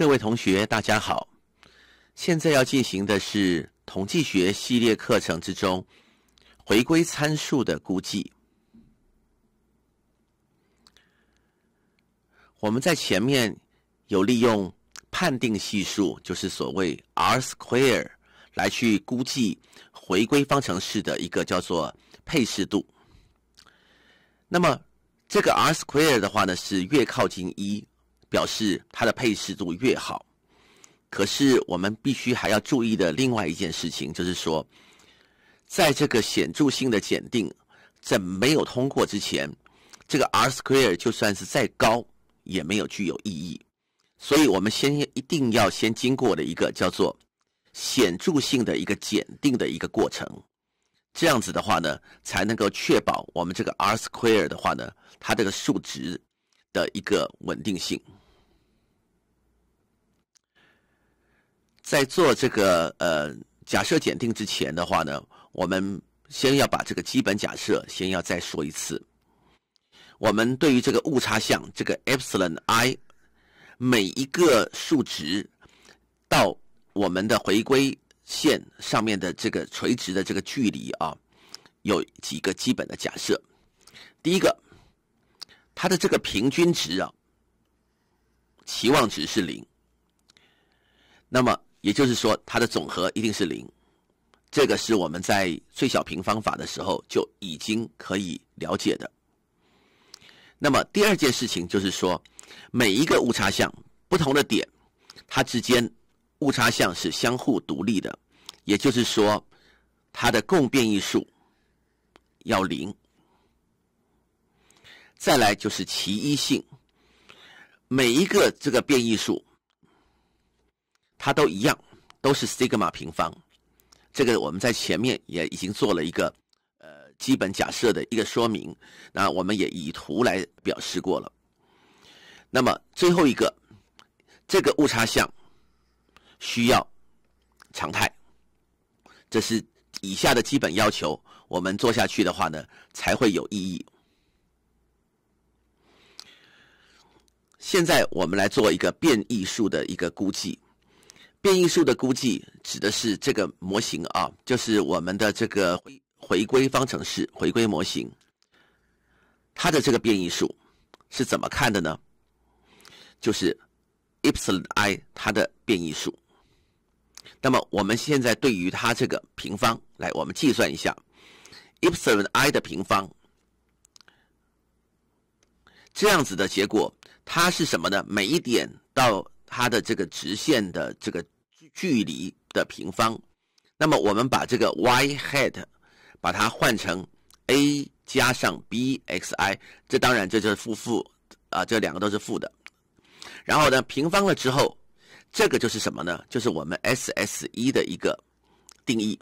各位同学，大家好。现在要进行的是统计学系列课程之中回归参数的估计。我们在前面有利用判定系数，就是所谓 R square，来去估计回归方程式的一个叫做配适度。那么这个 R square 的话呢，是越靠近一。表示它的配适度越好。可是我们必须还要注意的另外一件事情，就是说，在这个显著性的检定在没有通过之前，这个 R square 就算是再高，也没有具有意义。所以，我们先一定要先经过的一个叫做显著性的一个检定的一个过程。这样子的话呢，才能够确保我们这个 R square 的话呢，它这个数值的一个稳定性。在做这个呃假设检定之前的话呢，我们先要把这个基本假设先要再说一次。我们对于这个误差项这个 epsilon i 每一个数值到我们的回归线上面的这个垂直的这个距离啊，有几个基本的假设。第一个，它的这个平均值啊，期望值是零。那么也就是说，它的总和一定是零，这个是我们在最小平方法的时候就已经可以了解的。那么，第二件事情就是说，每一个误差项不同的点，它之间误差项是相互独立的，也就是说，它的共变异数要零。再来就是其一性，每一个这个变异数。它都一样，都是 sigma 平方。这个我们在前面也已经做了一个呃基本假设的一个说明，那我们也以图来表示过了。那么最后一个，这个误差项需要常态，这是以下的基本要求。我们做下去的话呢，才会有意义。现在我们来做一个变异数的一个估计。变异数的估计指的是这个模型啊，就是我们的这个回归方程式、回归模型，它的这个变异数是怎么看的呢？就是 epsilon i 它的变异数。那么我们现在对于它这个平方，来我们计算一下 epsilon i 的平方。这样子的结果，它是什么呢？每一点到它的这个直线的这个距离的平方，那么我们把这个 y hat 把它换成 a 加上 b x i，这当然这就是负负啊，这两个都是负的。然后呢，平方了之后，这个就是什么呢？就是我们 s s 一的一个定义。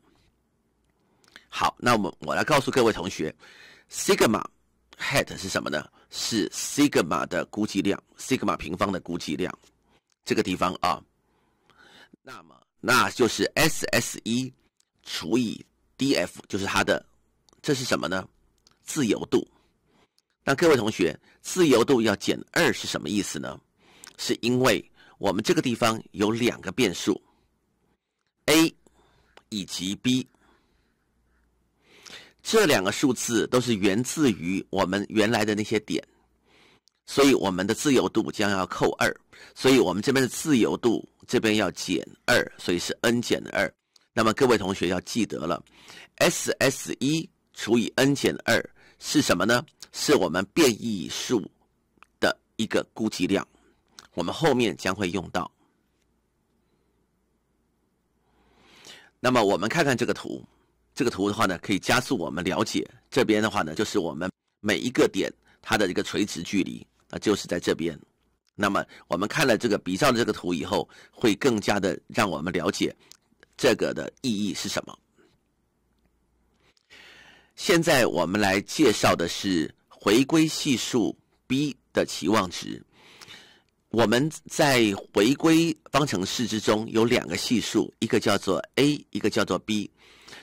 好，那我我来告诉各位同学，sigma hat 是什么呢？是 sigma 的估计量，sigma 平方的估计量。这个地方啊，那么那就是 s s 一除以 df，就是它的，这是什么呢？自由度。那各位同学，自由度要减二是什么意思呢？是因为我们这个地方有两个变数 a 以及 b，这两个数字都是源自于我们原来的那些点，所以我们的自由度将要扣二。所以，我们这边的自由度这边要减二，所以是 n 减二。那么各位同学要记得了 s s 一除以 n 减二是什么呢？是我们变异数的一个估计量，我们后面将会用到。那么我们看看这个图，这个图的话呢，可以加速我们了解。这边的话呢，就是我们每一个点它的一个垂直距离，那就是在这边。那么我们看了这个比照的这个图以后，会更加的让我们了解这个的意义是什么。现在我们来介绍的是回归系数 b 的期望值。我们在回归方程式之中有两个系数，一个叫做 a，一个叫做 b。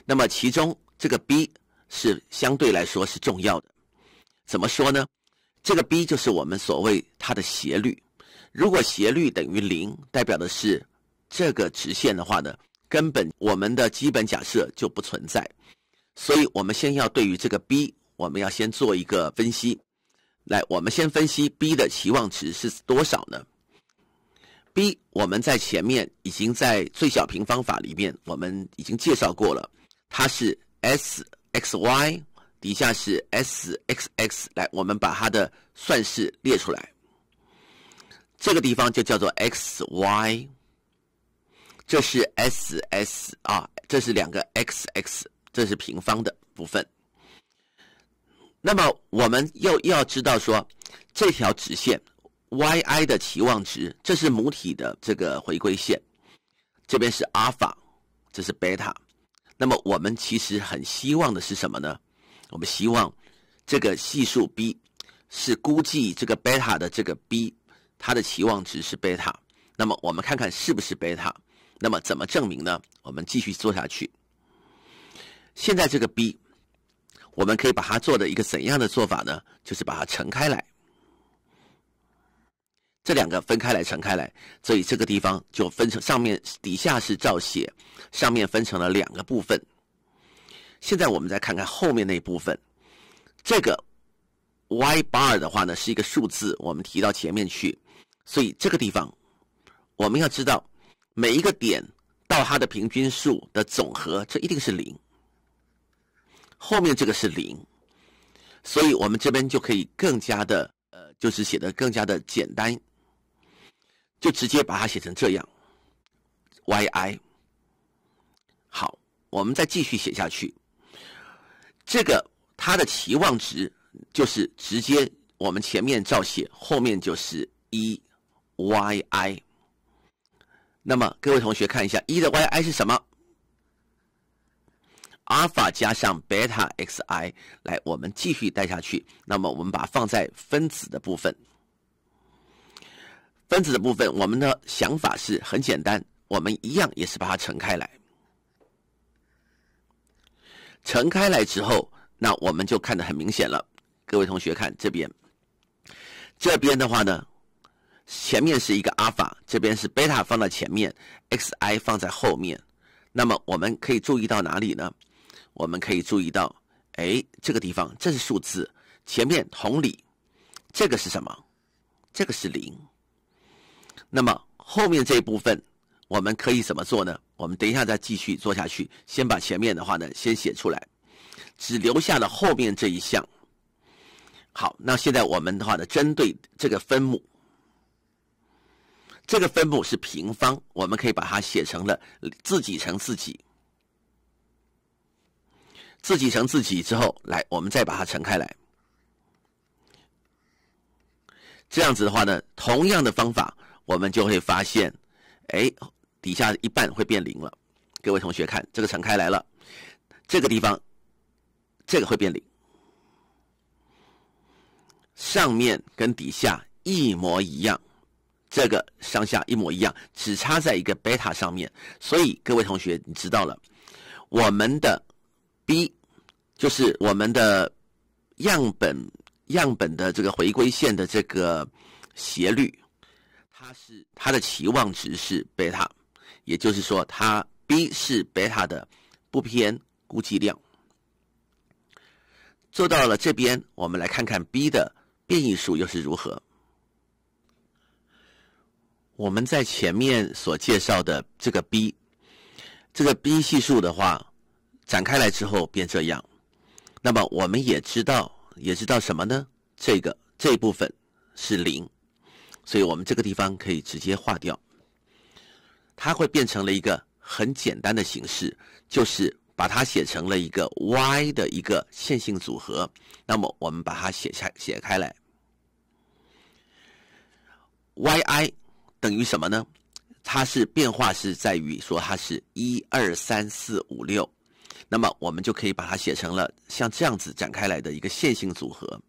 那么其中这个 b 是相对来说是重要的。怎么说呢？这个 b 就是我们所谓它的斜率。如果斜率等于零，代表的是这个直线的话呢，根本我们的基本假设就不存在。所以，我们先要对于这个 b，我们要先做一个分析。来，我们先分析 b 的期望值是多少呢？b 我们在前面已经在最小平方法里面我们已经介绍过了，它是 sxy 底下是 sxx。来，我们把它的算式列出来。这个地方就叫做 x y，这是 s s 啊，这是两个 x x，这是平方的部分。那么我们又要知道说，这条直线 y i 的期望值，这是母体的这个回归线，这边是阿尔法，这是贝塔。那么我们其实很希望的是什么呢？我们希望这个系数 b 是估计这个贝塔的这个 b。它的期望值是贝塔，那么我们看看是不是贝塔？那么怎么证明呢？我们继续做下去。现在这个 b，我们可以把它做的一个怎样的做法呢？就是把它乘开来，这两个分开来乘开来，所以这个地方就分成上面、底下是照写，上面分成了两个部分。现在我们再看看后面那部分，这个 y bar 的话呢是一个数字，我们提到前面去。所以这个地方，我们要知道每一个点到它的平均数的总和，这一定是零。后面这个是零，所以我们这边就可以更加的，呃，就是写的更加的简单，就直接把它写成这样，YI。好，我们再继续写下去，这个它的期望值就是直接我们前面照写，后面就是一。y i，那么各位同学看一下，一的 y i 是什么？阿尔法加上贝塔 x i。来，我们继续带下去。那么我们把放在分子的部分，分子的部分，我们的想法是很简单，我们一样也是把它乘开来。乘开来之后，那我们就看得很明显了。各位同学看这边，这边的话呢？前面是一个阿尔法，这边是贝塔放在前面，x i 放在后面。那么我们可以注意到哪里呢？我们可以注意到，哎，这个地方这是数字。前面同理，这个是什么？这个是零。那么后面这一部分我们可以怎么做呢？我们等一下再继续做下去，先把前面的话呢先写出来，只留下了后面这一项。好，那现在我们的话呢，针对这个分母。这个分母是平方，我们可以把它写成了自己乘自己，自己乘自己之后，来我们再把它乘开来。这样子的话呢，同样的方法，我们就会发现，哎，底下一半会变零了。各位同学看，这个乘开来了，这个地方，这个会变零，上面跟底下一模一样。这个上下一模一样，只差在一个贝塔上面，所以各位同学你知道了，我们的 b 就是我们的样本样本的这个回归线的这个斜率，它是它的期望值是贝塔，也就是说它 b 是贝塔的不偏估计量。做到了这边，我们来看看 b 的变异数又是如何。我们在前面所介绍的这个 b，这个 b 系数的话展开来之后变这样，那么我们也知道也知道什么呢？这个这一部分是零，所以我们这个地方可以直接划掉，它会变成了一个很简单的形式，就是把它写成了一个 y 的一个线性组合。那么我们把它写下写开来，y i。等于什么呢？它是变化是在于说它是一二三四五六，那么我们就可以把它写成了像这样子展开来的一个线性组合。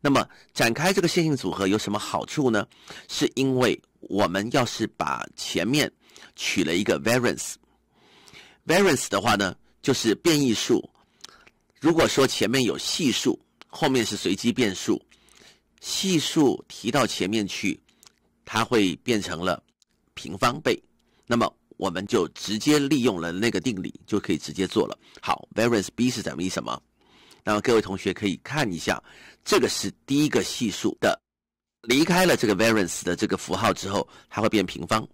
那么展开这个线性组合有什么好处呢？是因为我们要是把前面取了一个 variance variance 的话呢，就是变异数。如果说前面有系数，后面是随机变数，系数提到前面去。它会变成了平方倍，那么我们就直接利用了那个定理，就可以直接做了。好，variance b 是等于什么？那么各位同学可以看一下，这个是第一个系数的，离开了这个 variance 的这个符号之后，它会变平方。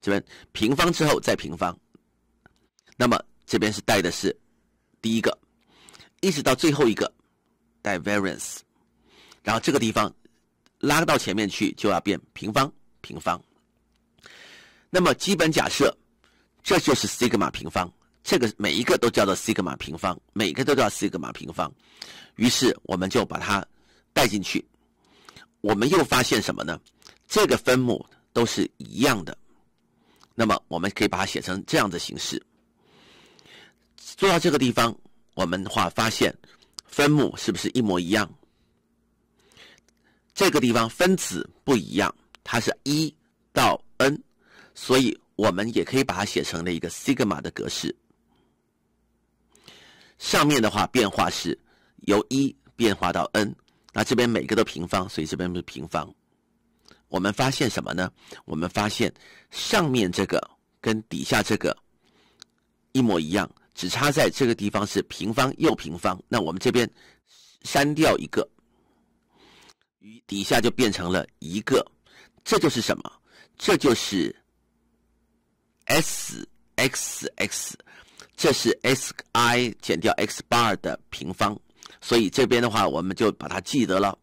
这边平方之后再平方，那么这边是带的是第一个，一直到最后一个带 variance，然后这个地方。拉到前面去就要变平方，平方。那么基本假设，这就是西格玛平方，这个每一个都叫做西格玛平方，每个都叫西格玛平方。于是我们就把它带进去，我们又发现什么呢？这个分母都是一样的。那么我们可以把它写成这样的形式。做到这个地方，我们话发现分母是不是一模一样？这个地方分子不一样，它是一到 n，所以我们也可以把它写成了一个 sigma 的格式。上面的话变化是由一变化到 n，那这边每个都平方，所以这边是平方。我们发现什么呢？我们发现上面这个跟底下这个一模一样，只差在这个地方是平方又平方。那我们这边删掉一个。底下就变成了一个，这就是什么？这就是 S X X，这是 S I 减掉 X bar 的平方，所以这边的话，我们就把它记得了。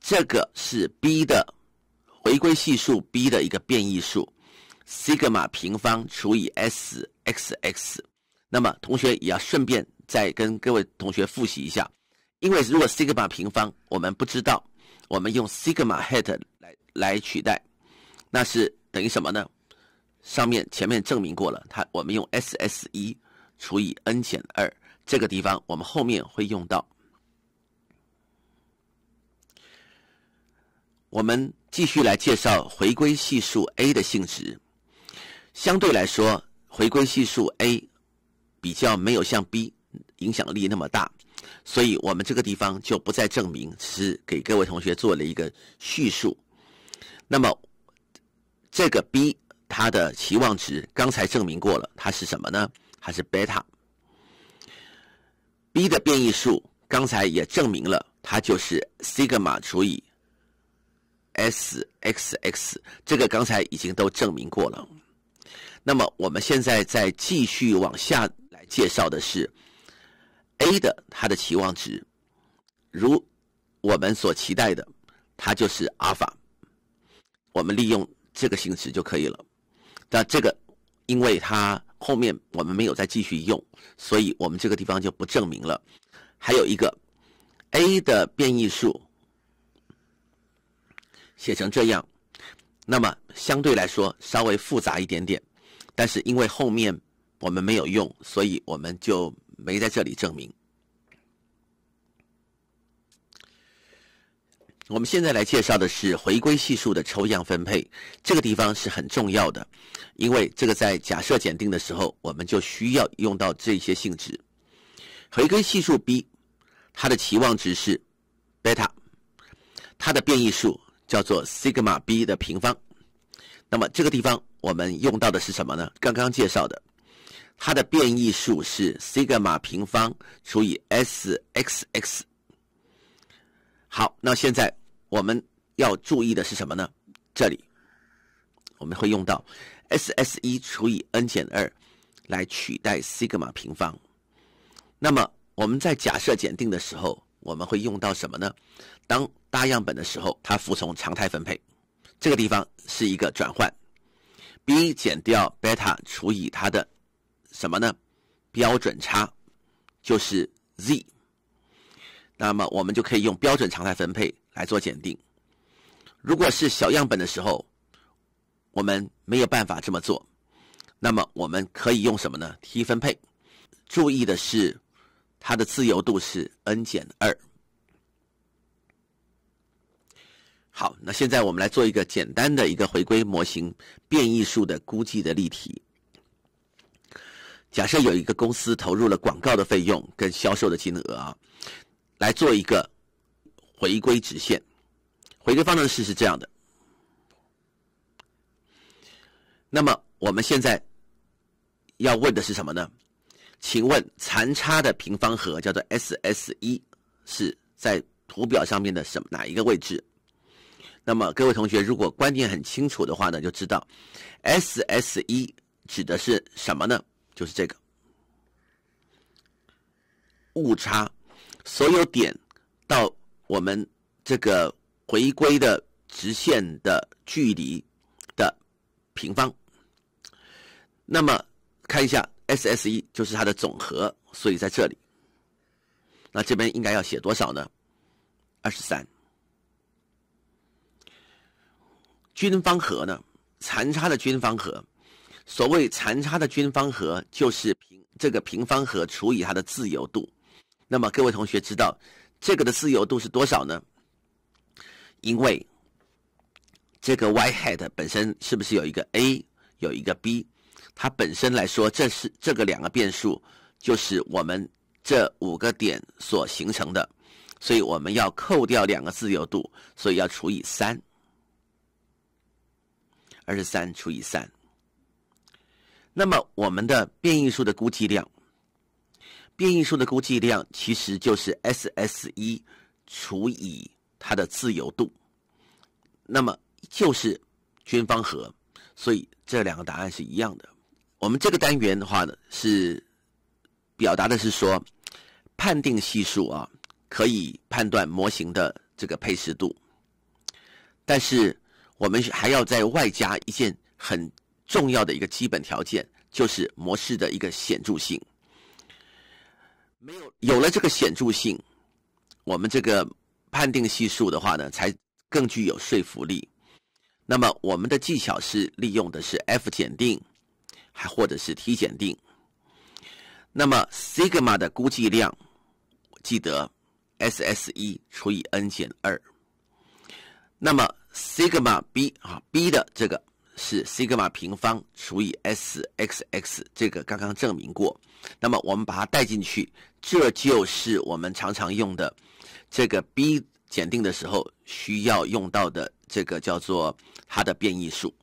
这个是 B 的回归系数 B 的一个变异数，西格玛平方除以 S X X。那么同学也要顺便再跟各位同学复习一下。因为如果 sigma 平方我们不知道，我们用 sigma hat 来来取代，那是等于什么呢？上面前面证明过了，它我们用 s s 一除以 n 减二，这个地方我们后面会用到。我们继续来介绍回归系数 a 的性质。相对来说，回归系数 a 比较没有像 b 影响力那么大。所以，我们这个地方就不再证明，只是给各位同学做了一个叙述。那么，这个 B 它的期望值刚才证明过了，它是什么呢？它是贝塔。B 的变异数刚才也证明了，它就是西格玛除以 SXX，这个刚才已经都证明过了。那么，我们现在再继续往下来介绍的是。A 的它的期望值，如我们所期待的，它就是阿尔法。我们利用这个形式就可以了。但这个，因为它后面我们没有再继续用，所以我们这个地方就不证明了。还有一个 A 的变异数写成这样，那么相对来说稍微复杂一点点，但是因为后面我们没有用，所以我们就。没在这里证明。我们现在来介绍的是回归系数的抽样分配，这个地方是很重要的，因为这个在假设检定的时候，我们就需要用到这些性质。回归系数 b，它的期望值是贝塔，它的变异数叫做西格玛 b 的平方。那么这个地方我们用到的是什么呢？刚刚介绍的。它的变异数是西格玛平方除以 SXX。好，那现在我们要注意的是什么呢？这里我们会用到 s s 一除以 n 减二来取代西格玛平方。那么我们在假设检定的时候，我们会用到什么呢？当大样本的时候，它服从常态分配。这个地方是一个转换，b 减掉贝塔除以它的。什么呢？标准差就是 z，那么我们就可以用标准常态分配来做检定。如果是小样本的时候，我们没有办法这么做，那么我们可以用什么呢？t 分配。注意的是，它的自由度是 n 减二。好，那现在我们来做一个简单的一个回归模型变异数的估计的例题。假设有一个公司投入了广告的费用跟销售的金额啊，来做一个回归直线，回归方程式是这样的。那么我们现在要问的是什么呢？请问残差的平方和叫做 s s 一是在图表上面的什哪一个位置？那么各位同学如果观念很清楚的话呢，就知道 s s 一指的是什么呢？就是这个误差，所有点到我们这个回归的直线的距离的平方。那么看一下 SSE 就是它的总和，所以在这里，那这边应该要写多少呢？二十三。均方和呢？残差的均方和。所谓残差的均方和，就是平这个平方和除以它的自由度。那么各位同学知道这个的自由度是多少呢？因为这个 y hat 本身是不是有一个 a 有一个 b？它本身来说，这是这个两个变数就是我们这五个点所形成的，所以我们要扣掉两个自由度，所以要除以三，二十三除以三。那么我们的变异数的估计量，变异数的估计量其实就是 s s 一除以它的自由度，那么就是均方和，所以这两个答案是一样的。我们这个单元的话呢，是表达的是说，判定系数啊可以判断模型的这个配适度，但是我们还要再外加一件很。重要的一个基本条件就是模式的一个显著性，没有有了这个显著性，我们这个判定系数的话呢，才更具有说服力。那么我们的技巧是利用的是 F 检定，还或者是 t 检定。那么 sigma 的估计量，记得 s s 一除以 n 减二。那么 sigma b 啊，b 的这个。是西格玛平方除以 S X X，这个刚刚证明过。那么我们把它带进去，这就是我们常常用的这个 B 检定的时候需要用到的这个叫做它的变异数。